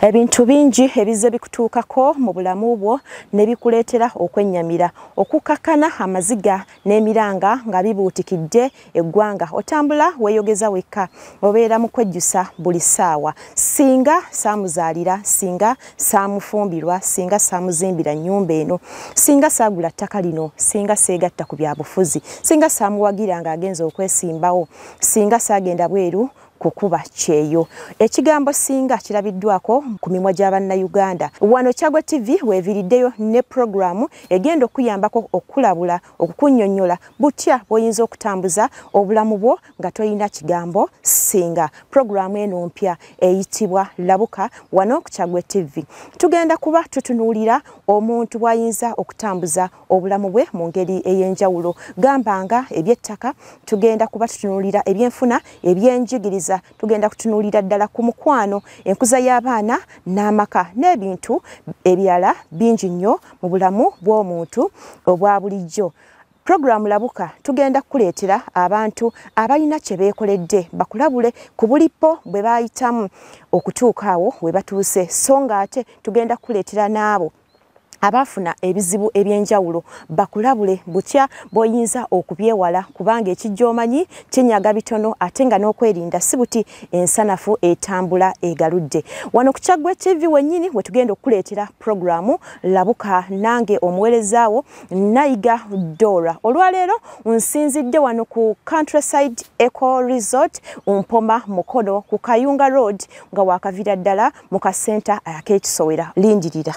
ebintu bingi ebizze bikutuukako mu bulamu bwo nebikuleetera okwennyamira okukakana amaziga n'emiranga nga bibuutikidde eggwanga otambula weeyogeza wekka obeera mu kwejjusa buli ssaawa singa saamuzaalira singa saamufumbirwa singa saamuzimbira nnyumba eno singa saagula ttaka lino singa seegatta ku byabufuzi singa saamuwagira ng'agenza okwesimbawo singa saagenda bweru kukuba kyeyo ekigambo singa kirabiddwako ku mimwa gy'abannayuganda wano kyagwe tv weeviriddeyo ne puroguramu egenda okuyambako okulabula okukunnyonnyola butya bw'oyinza okutambuza obulamu bwo nga tolina kigambo singa puroguramu eno mpya eyitibwa labuka wano ku kyagwe tv tugenda kuba tutunuulira omuntu bw'ayinza okutambuza obulamu bwe mu ngeri ey'enjawulo gambanga eby'ettaka tugenda kuba tutunuulira ebyenfuna ebyenjigiriza kukubuuza tugenda kutunuulira ddala ku mukwano enkuza y'abaana n'amaka n'ebintu ebyala bingi nnyo mu bulamu bw'omuntu obwa bulijjo puroguramu labuka tugenda kukuleetera abantu abalina kye beekoledde bakulabule ku bulippo bwe baayitamu okutuuka awo we batuuse so nga ate tugenda kukuleetera n'abo abafuna ebizibu ebyenjawulo bakulabule butya boyinza okubyewala kubanga ekijjomanyi kyenyaga bitono ate nga nokwerinda sibuti ensanafu etambula egaludde wano kukyagwe tv wenyini wetugenda okukuleetera programu labuka nange omuwerezawo nayiga dora olwaleero nsinzidde wano ku countryside eco resort mpoma mukono ku kayunga road nga wakavira ddala mu kasenta akekisowera lindirira